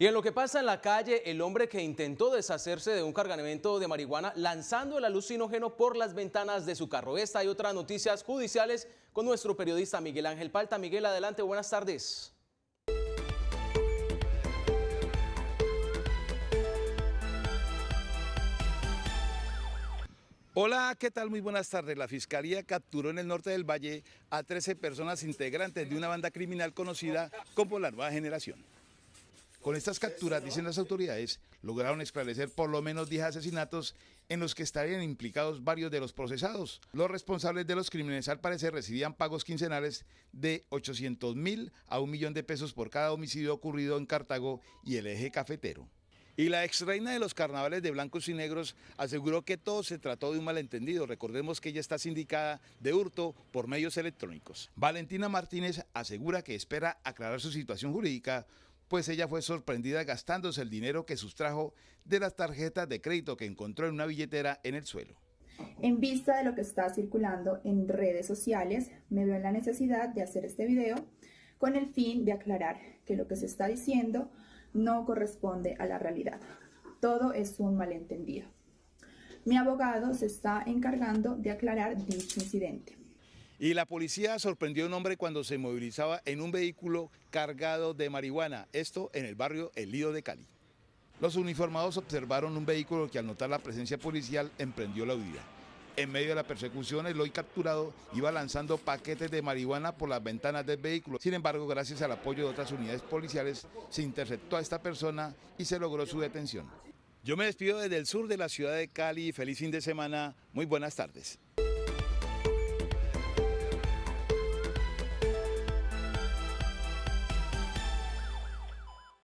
Y en lo que pasa en la calle, el hombre que intentó deshacerse de un cargamento de marihuana lanzando el alucinógeno por las ventanas de su carro. Esta y otras noticias judiciales con nuestro periodista Miguel Ángel Palta. Miguel, adelante, buenas tardes. Hola, ¿qué tal? Muy buenas tardes. La Fiscalía capturó en el norte del Valle a 13 personas integrantes de una banda criminal conocida como la Nueva Generación. Con estas capturas, dicen las autoridades, lograron esclarecer por lo menos 10 asesinatos en los que estarían implicados varios de los procesados. Los responsables de los crímenes, al parecer, recibían pagos quincenales de 800 mil a un millón de pesos por cada homicidio ocurrido en Cartago y el eje cafetero. Y la ex reina de los carnavales de blancos y negros aseguró que todo se trató de un malentendido. Recordemos que ella está sindicada de hurto por medios electrónicos. Valentina Martínez asegura que espera aclarar su situación jurídica pues ella fue sorprendida gastándose el dinero que sustrajo de las tarjetas de crédito que encontró en una billetera en el suelo. En vista de lo que está circulando en redes sociales, me veo en la necesidad de hacer este video con el fin de aclarar que lo que se está diciendo no corresponde a la realidad. Todo es un malentendido. Mi abogado se está encargando de aclarar dicho incidente. Y la policía sorprendió a un hombre cuando se movilizaba en un vehículo cargado de marihuana, esto en el barrio El Lido de Cali. Los uniformados observaron un vehículo que al notar la presencia policial emprendió la huida. En medio de la persecución, el hoy capturado iba lanzando paquetes de marihuana por las ventanas del vehículo. Sin embargo, gracias al apoyo de otras unidades policiales, se interceptó a esta persona y se logró su detención. Yo me despido desde el sur de la ciudad de Cali. Feliz fin de semana. Muy buenas tardes.